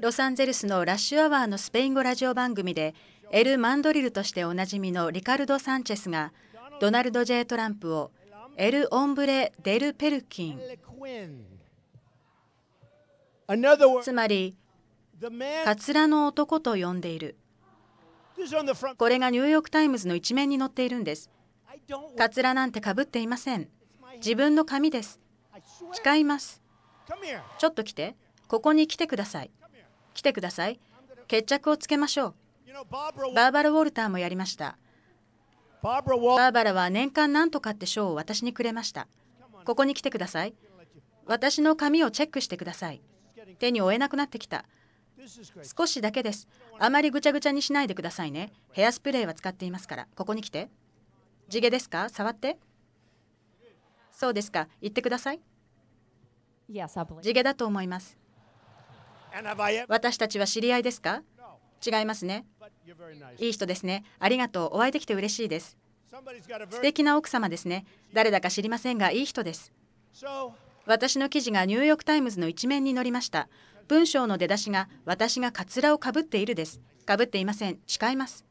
ロサンゼルスのラッシュアワーのスペイン語ラジオ番組でエル・マンドリルとしておなじみのリカルド・サンチェスがドナルド・ジェイトランプをエル・オンブレ・デル・ペルキンつまりカツラの男と呼んでいるこれがニューヨーク・タイムズの一面に載っているんですカツラなんてかぶっていません自分の髪です誓いますちょっと来てここに来てください来てください決着をつけましょうバーバラ・ウォルターもやりましたバーバラは年間何とかって賞を私にくれましたここに来てください私の髪をチェックしてください手に負えなくなってきた少しだけですあまりぐちゃぐちゃにしないでくださいねヘアスプレーは使っていますからここに来て地毛ですか触ってそうですか言ってください地毛だと思います。私たちは知り合いですか違いますね。いい人ですね。ありがとう。お会いできて嬉しいです。素敵な奥様ですね。誰だか知りませんが、いい人です。私の記事がニューヨーク・タイムズの一面に載りました。文章の出だしが、私がカツラをかぶっているです。かぶっていません。誓います。